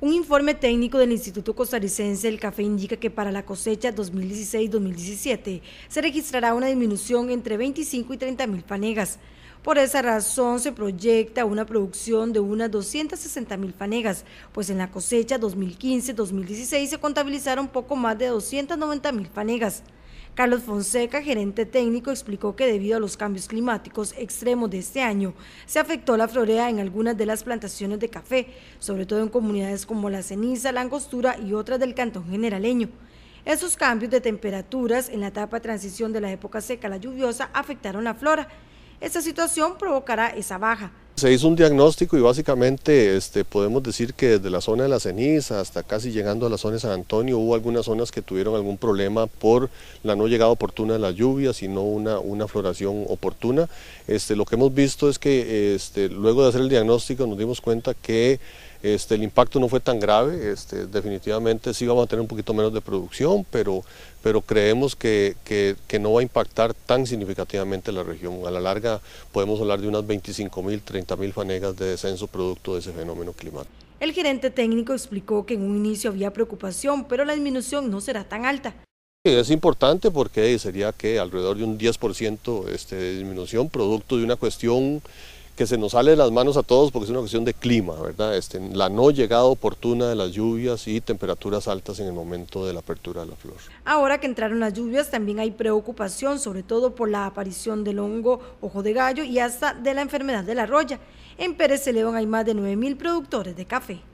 Un informe técnico del Instituto Costarricense del Café indica que para la cosecha 2016-2017 se registrará una disminución entre 25 y 30 mil fanegas. Por esa razón se proyecta una producción de unas 260 mil fanegas, pues en la cosecha 2015-2016 se contabilizaron poco más de 290 mil fanegas. Carlos Fonseca, gerente técnico, explicó que debido a los cambios climáticos extremos de este año, se afectó la florea en algunas de las plantaciones de café, sobre todo en comunidades como La Ceniza, La Angostura y otras del Cantón Generaleño. Esos cambios de temperaturas en la etapa transición de la época seca a la lluviosa afectaron la flora. Esta situación provocará esa baja. Se hizo un diagnóstico y básicamente este, podemos decir que desde la zona de la ceniza hasta casi llegando a la zona de San Antonio hubo algunas zonas que tuvieron algún problema por la no llegada oportuna de la lluvia, sino una, una floración oportuna. Este, lo que hemos visto es que este, luego de hacer el diagnóstico nos dimos cuenta que este, el impacto no fue tan grave, este, definitivamente sí vamos a tener un poquito menos de producción, pero, pero creemos que, no va a impactar tan significativamente la región. A la larga podemos hablar de unas 25 mil, 30 mil fanegas de descenso producto de ese fenómeno climático. El gerente técnico explicó que en un inicio había preocupación, pero la disminución no será tan alta. Es importante porque sería que alrededor de un 10% este, de disminución producto de una cuestión que se nos sale de las manos a todos porque es una cuestión de clima, ¿verdad? Este, la no llegada oportuna de las lluvias y temperaturas altas en el momento de la apertura de la flor. Ahora que entraron las lluvias también hay preocupación, sobre todo por la aparición del hongo, ojo de gallo y hasta de la enfermedad de la roya. En Pérez León hay más de 9.000 productores de café.